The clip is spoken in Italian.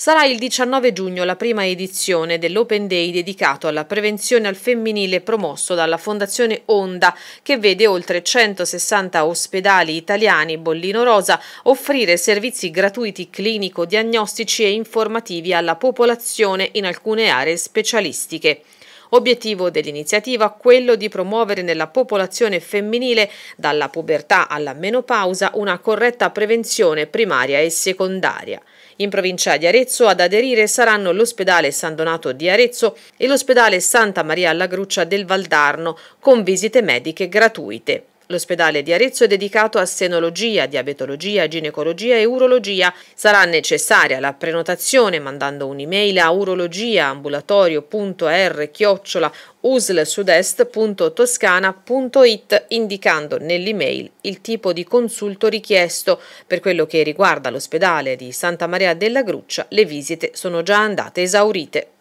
Sarà il 19 giugno la prima edizione dell'Open Day dedicato alla prevenzione al femminile promosso dalla Fondazione Onda, che vede oltre 160 ospedali italiani Bollino Rosa offrire servizi gratuiti clinico-diagnostici e informativi alla popolazione in alcune aree specialistiche. Obiettivo dell'iniziativa quello di promuovere nella popolazione femminile, dalla pubertà alla menopausa, una corretta prevenzione primaria e secondaria. In provincia di Arezzo ad aderire saranno l'ospedale San Donato di Arezzo e l'ospedale Santa Maria alla Gruccia del Valdarno, con visite mediche gratuite. L'ospedale di Arezzo è dedicato a senologia, diabetologia, ginecologia e urologia. Sarà necessaria la prenotazione mandando un'email a urologia.ambulatorio.r-uslsudest.toscana.it indicando nell'email il tipo di consulto richiesto. Per quello che riguarda l'ospedale di Santa Maria della Gruccia, le visite sono già andate esaurite.